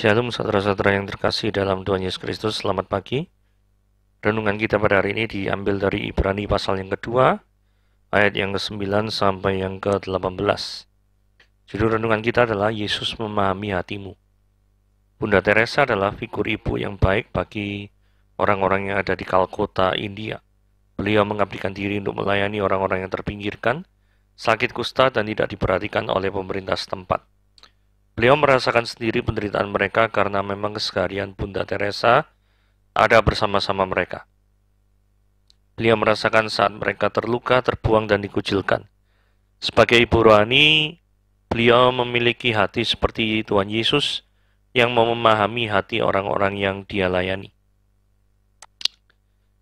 Shalom saudara-saudara yang terkasih dalam Tuhan Yesus Kristus, selamat pagi. Renungan kita pada hari ini diambil dari Ibrani pasal yang kedua, ayat yang ke-9 sampai yang ke-18. Judul renungan kita adalah Yesus memahami hatimu. Bunda Teresa adalah figur ibu yang baik bagi orang-orang yang ada di Kalkota, India. Beliau mengabdikan diri untuk melayani orang-orang yang terpinggirkan, sakit kusta dan tidak diperhatikan oleh pemerintah setempat. Beliau merasakan sendiri penderitaan mereka karena memang keseharian Bunda Teresa ada bersama-sama mereka. Beliau merasakan saat mereka terluka, terbuang, dan dikucilkan. Sebagai ibu rohani, beliau memiliki hati seperti Tuhan Yesus yang mau memahami hati orang-orang yang dia layani.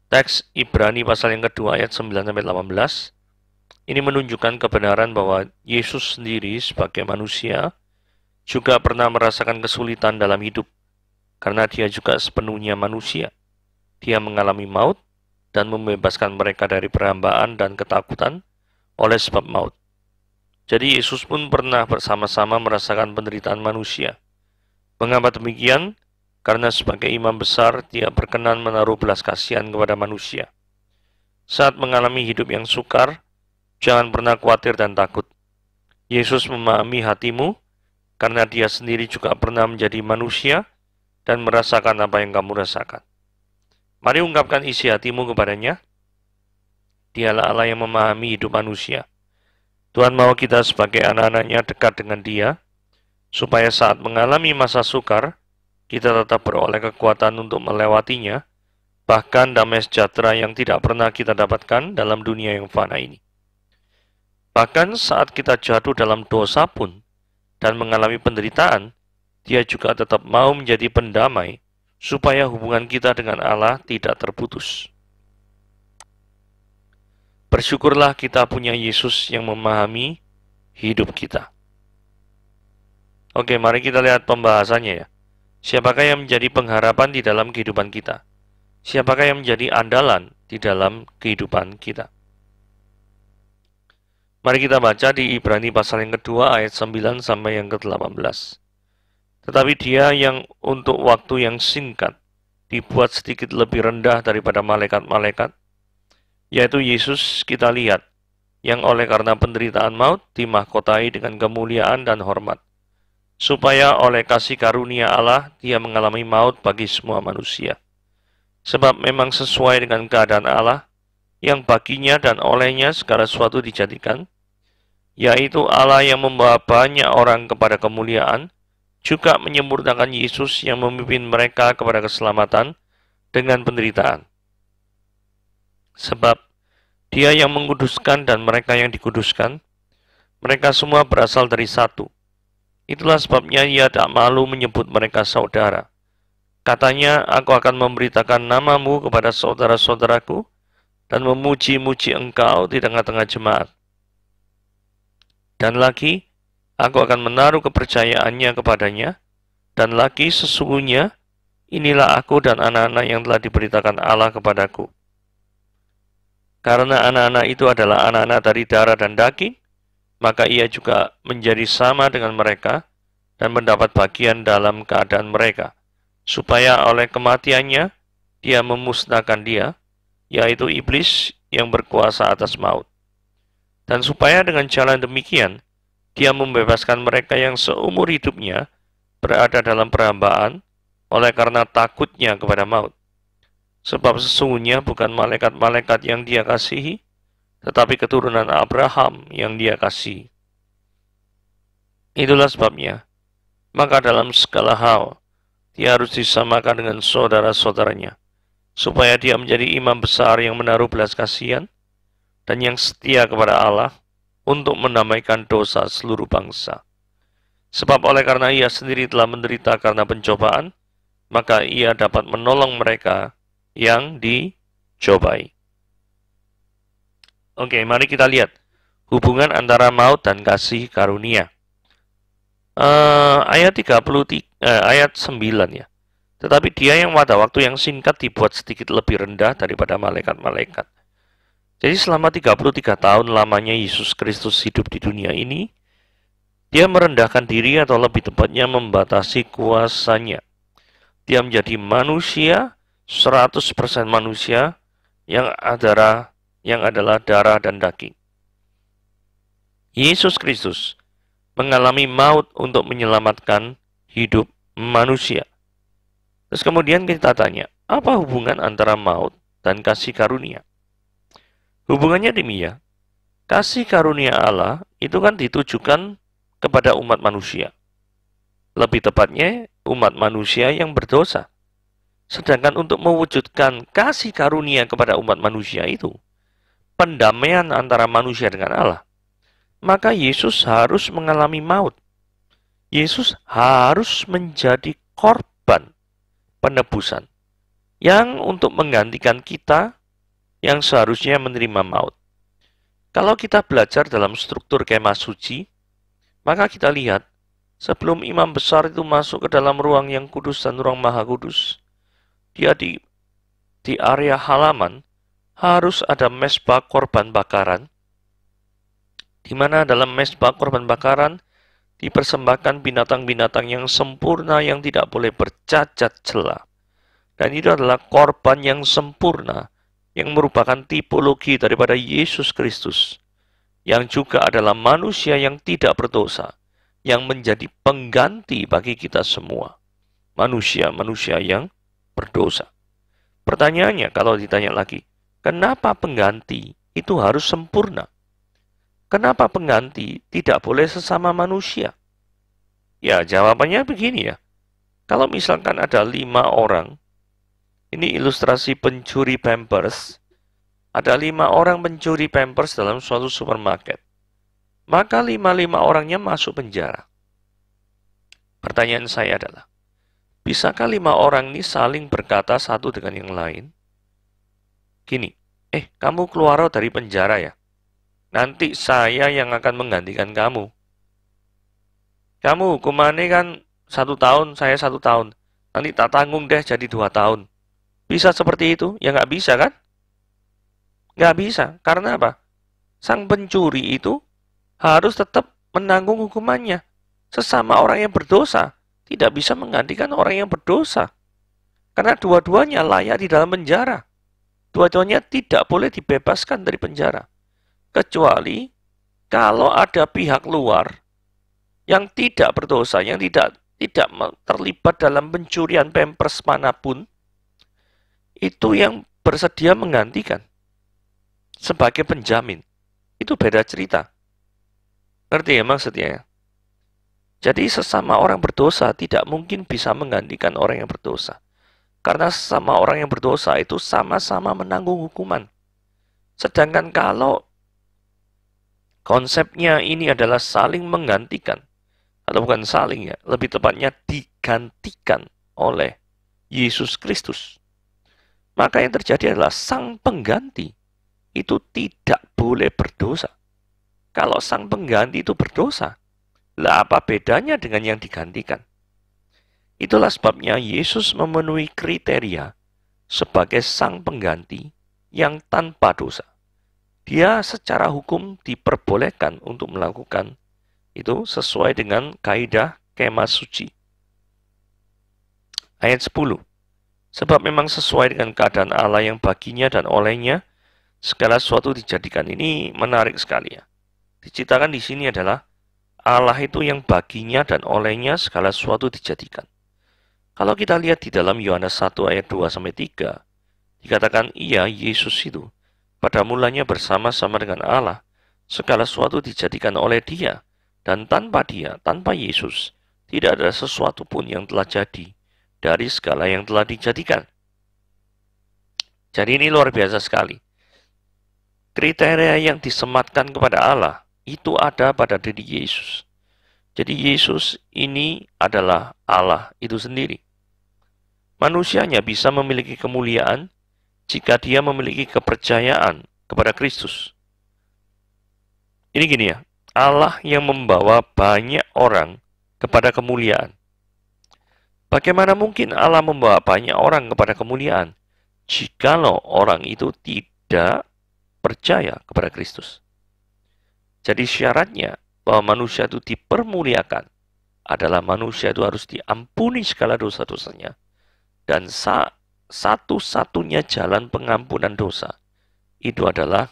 Teks Ibrani pasal yang kedua ayat 9-18 ini menunjukkan kebenaran bahwa Yesus sendiri sebagai manusia juga pernah merasakan kesulitan dalam hidup, karena dia juga sepenuhnya manusia. Dia mengalami maut dan membebaskan mereka dari perhambaan dan ketakutan oleh sebab maut. Jadi Yesus pun pernah bersama-sama merasakan penderitaan manusia. Mengapa demikian? Karena sebagai imam besar, dia berkenan menaruh belas kasihan kepada manusia. Saat mengalami hidup yang sukar, jangan pernah khawatir dan takut. Yesus memahami hatimu karena dia sendiri juga pernah menjadi manusia dan merasakan apa yang kamu rasakan. Mari ungkapkan isi hatimu kepadanya. Dialah Allah yang memahami hidup manusia. Tuhan mau kita sebagai anak-anaknya dekat dengan dia, supaya saat mengalami masa sukar, kita tetap beroleh kekuatan untuk melewatinya, bahkan damai sejahtera yang tidak pernah kita dapatkan dalam dunia yang fana ini. Bahkan saat kita jatuh dalam dosa pun, dan mengalami penderitaan, dia juga tetap mau menjadi pendamai supaya hubungan kita dengan Allah tidak terputus. Bersyukurlah kita punya Yesus yang memahami hidup kita. Oke, mari kita lihat pembahasannya ya. Siapakah yang menjadi pengharapan di dalam kehidupan kita? Siapakah yang menjadi andalan di dalam kehidupan kita? Mari kita baca di Ibrani pasal yang kedua ayat 9 sampai yang ke-18. Tetapi dia yang untuk waktu yang singkat dibuat sedikit lebih rendah daripada malaikat-malaikat, yaitu Yesus kita lihat, yang oleh karena penderitaan maut dimahkotai dengan kemuliaan dan hormat, supaya oleh kasih karunia Allah dia mengalami maut bagi semua manusia. Sebab memang sesuai dengan keadaan Allah, yang baginya dan olehnya segala sesuatu dijadikan, yaitu Allah yang membawa banyak orang kepada kemuliaan, juga menyempurnakan Yesus yang memimpin mereka kepada keselamatan dengan penderitaan. Sebab dia yang menguduskan dan mereka yang dikuduskan, mereka semua berasal dari satu. Itulah sebabnya ia tak malu menyebut mereka saudara. Katanya, aku akan memberitakan namamu kepada saudara-saudaraku, dan memuji-muji engkau di tengah-tengah jemaat. Dan lagi, aku akan menaruh kepercayaannya kepadanya, dan lagi sesungguhnya, inilah aku dan anak-anak yang telah diberitakan Allah kepadaku. Karena anak-anak itu adalah anak-anak dari darah dan daging, maka ia juga menjadi sama dengan mereka dan mendapat bagian dalam keadaan mereka, supaya oleh kematiannya dia memusnahkan dia, yaitu iblis yang berkuasa atas maut. Dan supaya dengan jalan demikian, dia membebaskan mereka yang seumur hidupnya berada dalam perambaan oleh karena takutnya kepada maut. Sebab sesungguhnya bukan malaikat-malaikat yang dia kasihi, tetapi keturunan Abraham yang dia kasihi. Itulah sebabnya, maka dalam segala hal, dia harus disamakan dengan saudara-saudaranya supaya dia menjadi imam besar yang menaruh belas kasihan dan yang setia kepada Allah untuk mendamaikan dosa seluruh bangsa. Sebab oleh karena ia sendiri telah menderita karena pencobaan, maka ia dapat menolong mereka yang dicobai. Oke, mari kita lihat hubungan antara maut dan kasih karunia. Uh, ayat 33 uh, eh, ayat 9 ya. Tetapi dia yang pada waktu yang singkat dibuat sedikit lebih rendah daripada malaikat-malaikat. Jadi selama 33 tahun lamanya Yesus Kristus hidup di dunia ini, dia merendahkan diri atau lebih tepatnya membatasi kuasanya. Dia menjadi manusia, 100% manusia, yang adalah, yang adalah darah dan daging. Yesus Kristus mengalami maut untuk menyelamatkan hidup manusia. Terus kemudian kita tanya, apa hubungan antara maut dan kasih karunia? Hubungannya demikian. Ya, kasih karunia Allah itu kan ditujukan kepada umat manusia. Lebih tepatnya, umat manusia yang berdosa. Sedangkan untuk mewujudkan kasih karunia kepada umat manusia itu, pendamaian antara manusia dengan Allah, maka Yesus harus mengalami maut. Yesus harus menjadi korban penebusan yang untuk menggantikan kita yang seharusnya menerima maut. Kalau kita belajar dalam struktur kemah suci, maka kita lihat sebelum imam besar itu masuk ke dalam ruang yang kudus dan ruang maha kudus, dia di di area halaman harus ada mesbah korban bakaran, di mana dalam mesbah korban bakaran dipersembahkan binatang-binatang yang sempurna yang tidak boleh bercacat celah. Dan itu adalah korban yang sempurna yang merupakan tipologi daripada Yesus Kristus yang juga adalah manusia yang tidak berdosa yang menjadi pengganti bagi kita semua manusia-manusia yang berdosa. Pertanyaannya kalau ditanya lagi, kenapa pengganti itu harus sempurna? Kenapa pengganti tidak boleh sesama manusia? Ya, jawabannya begini ya. Kalau misalkan ada lima orang, ini ilustrasi pencuri pampers, ada lima orang pencuri pampers dalam suatu supermarket. Maka lima-lima orangnya masuk penjara. Pertanyaan saya adalah, bisakah lima orang ini saling berkata satu dengan yang lain? Gini, eh kamu keluar dari penjara ya? Nanti saya yang akan menggantikan kamu. Kamu hukumannya kan satu tahun, saya satu tahun. Nanti tak tanggung deh jadi dua tahun. Bisa seperti itu? Ya nggak bisa kan? Nggak bisa. Karena apa? Sang pencuri itu harus tetap menanggung hukumannya. Sesama orang yang berdosa tidak bisa menggantikan orang yang berdosa. Karena dua-duanya layak di dalam penjara. Dua-duanya tidak boleh dibebaskan dari penjara kecuali kalau ada pihak luar yang tidak berdosa, yang tidak tidak terlibat dalam pencurian pampers manapun, itu yang bersedia menggantikan sebagai penjamin. Itu beda cerita. Ngerti ya maksudnya ya? Jadi sesama orang berdosa tidak mungkin bisa menggantikan orang yang berdosa. Karena sesama orang yang berdosa itu sama-sama menanggung hukuman. Sedangkan kalau Konsepnya ini adalah saling menggantikan. Atau bukan saling ya, lebih tepatnya digantikan oleh Yesus Kristus. Maka yang terjadi adalah sang pengganti itu tidak boleh berdosa. Kalau sang pengganti itu berdosa, lah apa bedanya dengan yang digantikan? Itulah sebabnya Yesus memenuhi kriteria sebagai sang pengganti yang tanpa dosa dia secara hukum diperbolehkan untuk melakukan itu sesuai dengan kaidah kema suci. Ayat 10. Sebab memang sesuai dengan keadaan Allah yang baginya dan olehnya segala sesuatu dijadikan. Ini menarik sekali ya. Diciptakan di sini adalah Allah itu yang baginya dan olehnya segala sesuatu dijadikan. Kalau kita lihat di dalam Yohanes 1 ayat 2 sampai 3, dikatakan ia Yesus itu pada mulanya bersama-sama dengan Allah, segala sesuatu dijadikan oleh dia, dan tanpa dia, tanpa Yesus, tidak ada sesuatu pun yang telah jadi dari segala yang telah dijadikan. Jadi ini luar biasa sekali. Kriteria yang disematkan kepada Allah itu ada pada diri Yesus. Jadi Yesus ini adalah Allah itu sendiri. Manusianya bisa memiliki kemuliaan jika dia memiliki kepercayaan kepada Kristus. Ini gini ya, Allah yang membawa banyak orang kepada kemuliaan. Bagaimana mungkin Allah membawa banyak orang kepada kemuliaan jikalau orang itu tidak percaya kepada Kristus? Jadi syaratnya bahwa manusia itu dipermuliakan adalah manusia itu harus diampuni segala dosa-dosanya dan saat satu-satunya jalan pengampunan dosa itu adalah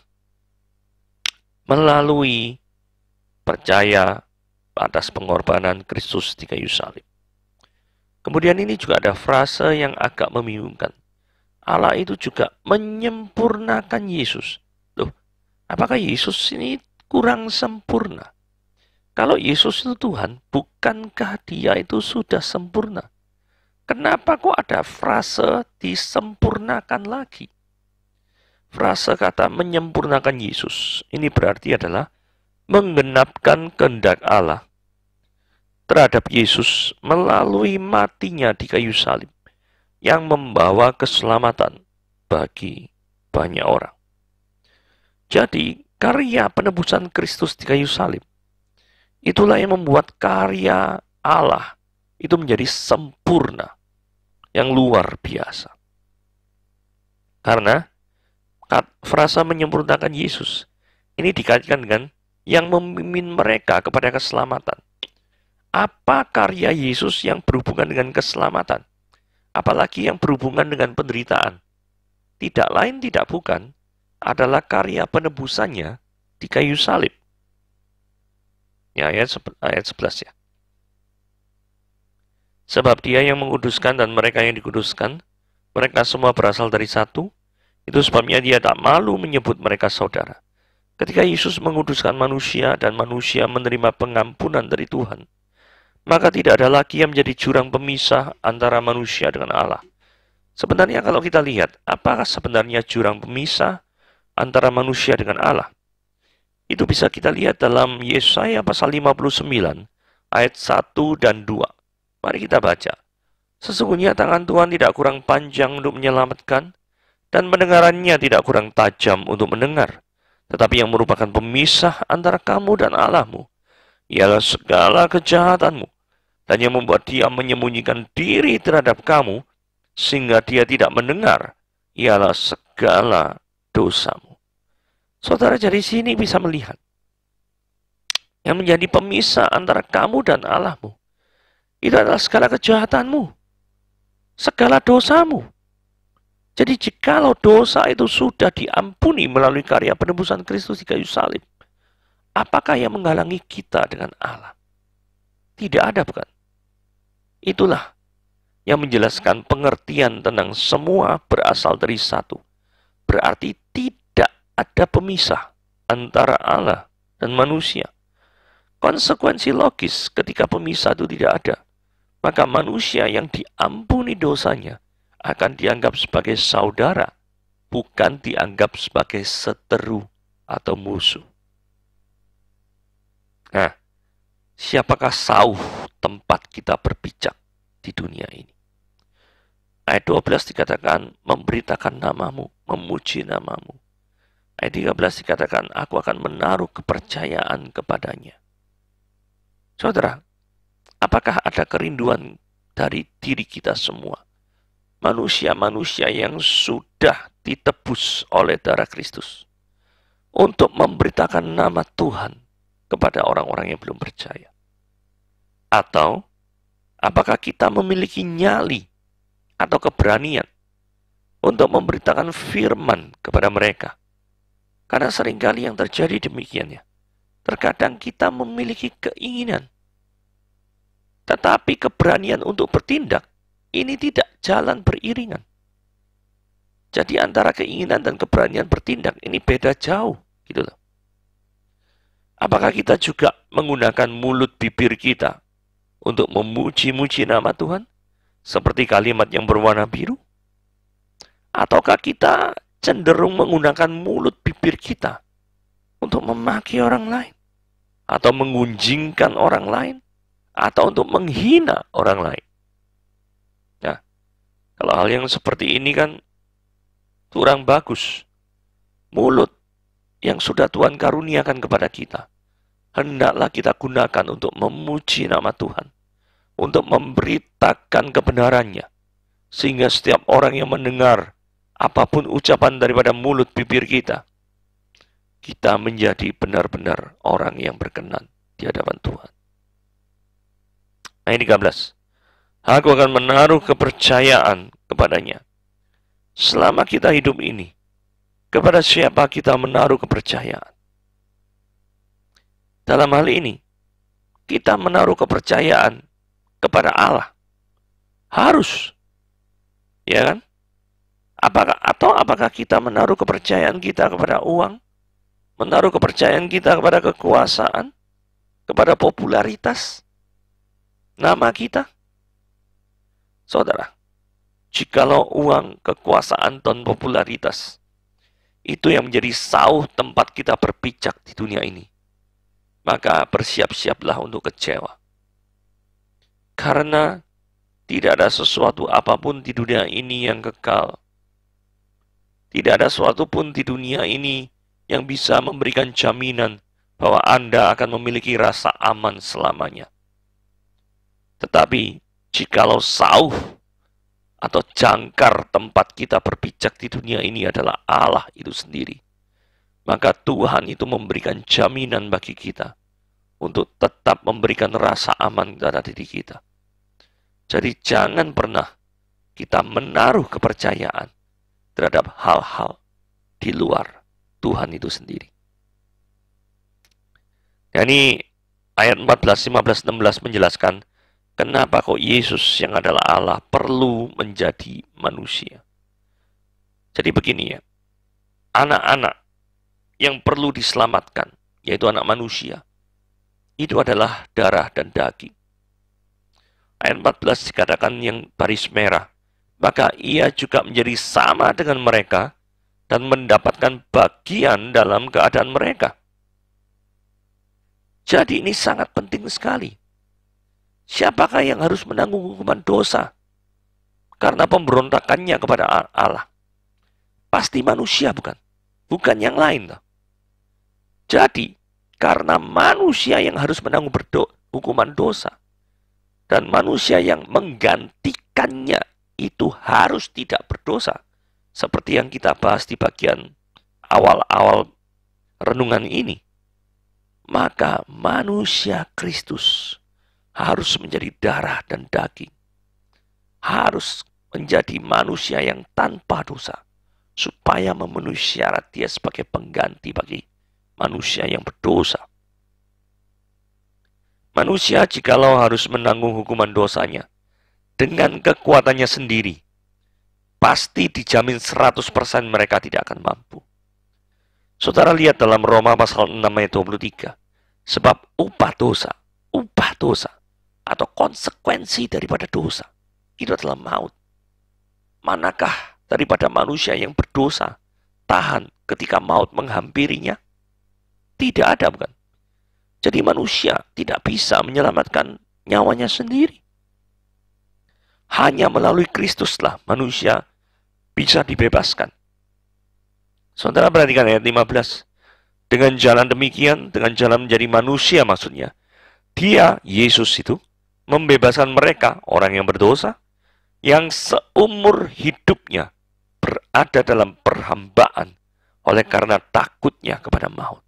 melalui percaya atas pengorbanan Kristus di kayu salib. Kemudian ini juga ada frase yang agak membingungkan. Allah itu juga menyempurnakan Yesus. Loh, apakah Yesus ini kurang sempurna? Kalau Yesus itu Tuhan, bukankah dia itu sudah sempurna? Kenapa kok ada frase disempurnakan lagi? Frase kata menyempurnakan Yesus. Ini berarti adalah menggenapkan kehendak Allah terhadap Yesus melalui matinya di kayu salib yang membawa keselamatan bagi banyak orang. Jadi, karya penebusan Kristus di kayu salib itulah yang membuat karya Allah itu menjadi sempurna yang luar biasa. Karena frasa menyempurnakan Yesus ini dikaitkan dengan yang memimpin mereka kepada keselamatan. Apa karya Yesus yang berhubungan dengan keselamatan? Apalagi yang berhubungan dengan penderitaan. Tidak lain tidak bukan adalah karya penebusannya di kayu salib. Ya, ayat, ayat 11 ya. Sebab dia yang menguduskan dan mereka yang dikuduskan, mereka semua berasal dari satu, itu sebabnya dia tak malu menyebut mereka saudara. Ketika Yesus menguduskan manusia dan manusia menerima pengampunan dari Tuhan, maka tidak ada lagi yang menjadi jurang pemisah antara manusia dengan Allah. Sebenarnya kalau kita lihat, apakah sebenarnya jurang pemisah antara manusia dengan Allah? Itu bisa kita lihat dalam Yesaya pasal 59 ayat 1 dan 2. Mari kita baca. Sesungguhnya tangan Tuhan tidak kurang panjang untuk menyelamatkan, dan pendengarannya tidak kurang tajam untuk mendengar, tetapi yang merupakan pemisah antara kamu dan Allahmu, ialah segala kejahatanmu, dan yang membuat dia menyembunyikan diri terhadap kamu, sehingga dia tidak mendengar, ialah segala dosamu. Saudara dari sini bisa melihat, yang menjadi pemisah antara kamu dan Allahmu, itu adalah segala kejahatanmu, segala dosamu. Jadi jikalau dosa itu sudah diampuni melalui karya penebusan Kristus di kayu salib, apakah yang menghalangi kita dengan Allah? Tidak ada bukan? Itulah yang menjelaskan pengertian tentang semua berasal dari satu. Berarti tidak ada pemisah antara Allah dan manusia. Konsekuensi logis ketika pemisah itu tidak ada maka manusia yang diampuni dosanya akan dianggap sebagai saudara, bukan dianggap sebagai seteru atau musuh. Nah, siapakah sauh tempat kita berpijak di dunia ini? Ayat 12 dikatakan, memberitakan namamu, memuji namamu. Ayat 13 dikatakan, aku akan menaruh kepercayaan kepadanya. Saudara, Apakah ada kerinduan dari diri kita semua? Manusia-manusia yang sudah ditebus oleh darah Kristus untuk memberitakan nama Tuhan kepada orang-orang yang belum percaya. Atau apakah kita memiliki nyali atau keberanian untuk memberitakan firman kepada mereka? Karena seringkali yang terjadi demikiannya. Terkadang kita memiliki keinginan tetapi keberanian untuk bertindak ini tidak jalan beriringan. Jadi antara keinginan dan keberanian bertindak ini beda jauh gitu loh. Apakah kita juga menggunakan mulut bibir kita untuk memuji-muji nama Tuhan seperti kalimat yang berwarna biru? Ataukah kita cenderung menggunakan mulut bibir kita untuk memaki orang lain atau mengunjingkan orang lain atau untuk menghina orang lain. Nah, kalau hal yang seperti ini kan kurang bagus. Mulut yang sudah Tuhan karuniakan kepada kita, hendaklah kita gunakan untuk memuji nama Tuhan, untuk memberitakan kebenarannya, sehingga setiap orang yang mendengar apapun ucapan daripada mulut bibir kita, kita menjadi benar-benar orang yang berkenan di hadapan Tuhan. Ayat 13. Aku akan menaruh kepercayaan kepadanya. Selama kita hidup ini, kepada siapa kita menaruh kepercayaan? Dalam hal ini, kita menaruh kepercayaan kepada Allah. Harus. Ya kan? Apakah atau apakah kita menaruh kepercayaan kita kepada uang? Menaruh kepercayaan kita kepada kekuasaan? Kepada popularitas? nama kita? Saudara, jikalau uang, kekuasaan, dan popularitas itu yang menjadi sauh tempat kita berpijak di dunia ini, maka bersiap-siaplah untuk kecewa. Karena tidak ada sesuatu apapun di dunia ini yang kekal. Tidak ada sesuatu pun di dunia ini yang bisa memberikan jaminan bahwa Anda akan memiliki rasa aman selamanya. Tetapi jikalau sauh atau jangkar tempat kita berpijak di dunia ini adalah Allah itu sendiri, maka Tuhan itu memberikan jaminan bagi kita untuk tetap memberikan rasa aman pada diri kita. Jadi jangan pernah kita menaruh kepercayaan terhadap hal-hal di luar Tuhan itu sendiri. Ini ayat 14, 15, 16 menjelaskan, Kenapa kok Yesus yang adalah Allah perlu menjadi manusia? Jadi begini ya, anak-anak yang perlu diselamatkan, yaitu anak manusia, itu adalah darah dan daging. Ayat 14 dikatakan yang baris merah, maka ia juga menjadi sama dengan mereka dan mendapatkan bagian dalam keadaan mereka. Jadi ini sangat penting sekali Siapakah yang harus menanggung hukuman dosa karena pemberontakannya kepada Allah? Pasti manusia bukan, bukan yang lain. Jadi, karena manusia yang harus menanggung berdo hukuman dosa dan manusia yang menggantikannya itu harus tidak berdosa. Seperti yang kita bahas di bagian awal-awal renungan ini. Maka manusia Kristus harus menjadi darah dan daging. Harus menjadi manusia yang tanpa dosa. Supaya memenuhi syarat dia sebagai pengganti bagi manusia yang berdosa. Manusia jikalau harus menanggung hukuman dosanya dengan kekuatannya sendiri, pasti dijamin 100% mereka tidak akan mampu. Saudara lihat dalam Roma pasal 6 ayat 23. Sebab upah dosa, upah dosa atau konsekuensi daripada dosa. Itu adalah maut. Manakah daripada manusia yang berdosa tahan ketika maut menghampirinya? Tidak ada, bukan? Jadi manusia tidak bisa menyelamatkan nyawanya sendiri. Hanya melalui Kristuslah manusia bisa dibebaskan. Saudara perhatikan ayat 15. Dengan jalan demikian, dengan jalan menjadi manusia maksudnya, dia, Yesus itu, membebaskan mereka, orang yang berdosa, yang seumur hidupnya berada dalam perhambaan oleh karena takutnya kepada maut.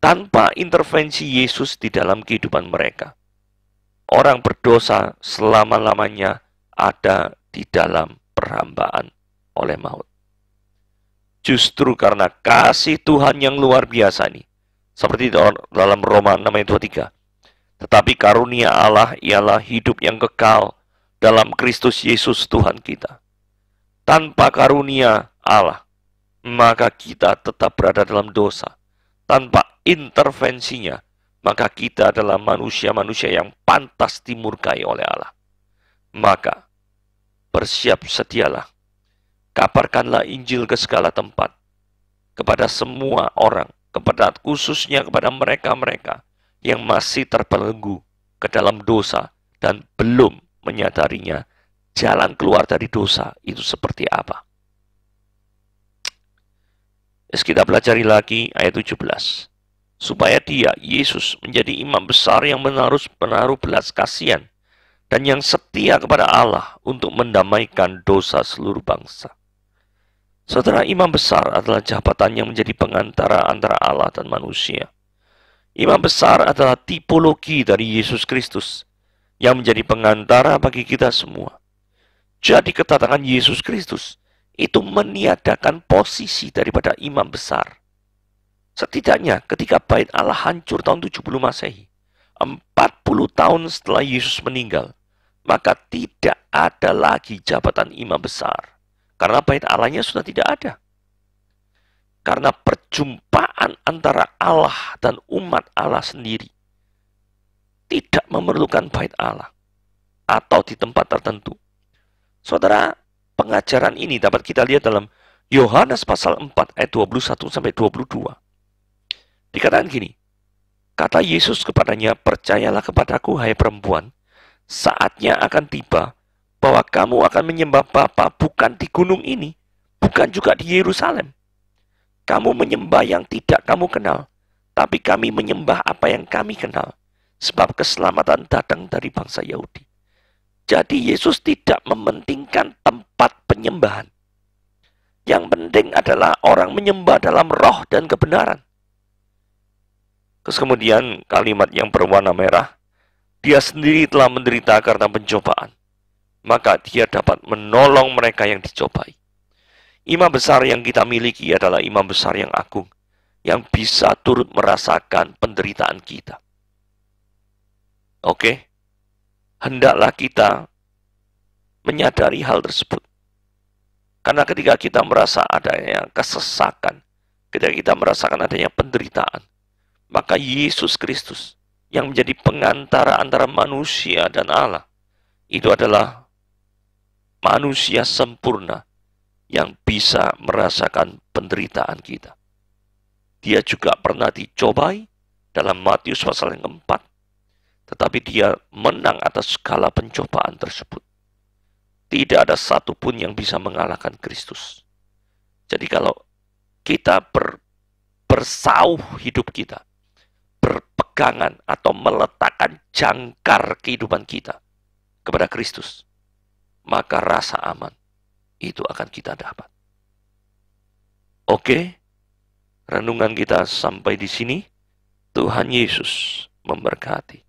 Tanpa intervensi Yesus di dalam kehidupan mereka, orang berdosa selama-lamanya ada di dalam perhambaan oleh maut. Justru karena kasih Tuhan yang luar biasa ini, seperti dalam Roma 6 ayat 23, tetapi karunia Allah ialah hidup yang kekal dalam Kristus Yesus Tuhan kita. Tanpa karunia Allah, maka kita tetap berada dalam dosa. Tanpa intervensinya, maka kita adalah manusia-manusia yang pantas dimurkai oleh Allah. Maka, bersiap setialah. kaparkanlah Injil ke segala tempat, kepada semua orang, kepada khususnya kepada mereka-mereka yang masih terbelenggu ke dalam dosa dan belum menyadarinya jalan keluar dari dosa itu seperti apa. Terus kita pelajari lagi ayat 17. Supaya dia, Yesus, menjadi imam besar yang menaruh, menaruh belas kasihan dan yang setia kepada Allah untuk mendamaikan dosa seluruh bangsa. Saudara, imam besar adalah jabatan yang menjadi pengantara antara Allah dan manusia. Imam besar adalah tipologi dari Yesus Kristus yang menjadi pengantara bagi kita semua. Jadi kedatangan Yesus Kristus itu meniadakan posisi daripada imam besar. Setidaknya ketika bait Allah hancur tahun 70 Masehi, 40 tahun setelah Yesus meninggal, maka tidak ada lagi jabatan imam besar. Karena bait Allahnya sudah tidak ada. Karena perjumpaan antara Allah dan umat Allah sendiri. Tidak memerlukan bait Allah atau di tempat tertentu. Saudara, pengajaran ini dapat kita lihat dalam Yohanes pasal 4 ayat 21 sampai 22. Dikatakan gini, kata Yesus kepadanya, percayalah kepadaku hai perempuan, saatnya akan tiba bahwa kamu akan menyembah Bapa bukan di gunung ini, bukan juga di Yerusalem. Kamu menyembah yang tidak kamu kenal, tapi kami menyembah apa yang kami kenal, sebab keselamatan datang dari bangsa Yahudi. Jadi Yesus tidak mementingkan tempat penyembahan. Yang penting adalah orang menyembah dalam roh dan kebenaran. Terus kemudian kalimat yang berwarna merah, dia sendiri telah menderita karena pencobaan, maka dia dapat menolong mereka yang dicobai. Imam besar yang kita miliki adalah imam besar yang agung, yang bisa turut merasakan penderitaan kita. Oke? Okay? Hendaklah kita menyadari hal tersebut. Karena ketika kita merasa adanya kesesakan, ketika kita merasakan adanya penderitaan, maka Yesus Kristus yang menjadi pengantara antara manusia dan Allah, itu adalah manusia sempurna yang bisa merasakan penderitaan kita. Dia juga pernah dicobai dalam Matius pasal yang keempat, tetapi dia menang atas segala pencobaan tersebut. Tidak ada satupun yang bisa mengalahkan Kristus. Jadi kalau kita ber, bersauh hidup kita, berpegangan atau meletakkan jangkar kehidupan kita kepada Kristus, maka rasa aman itu akan kita dapat. Oke, renungan kita sampai di sini. Tuhan Yesus memberkati.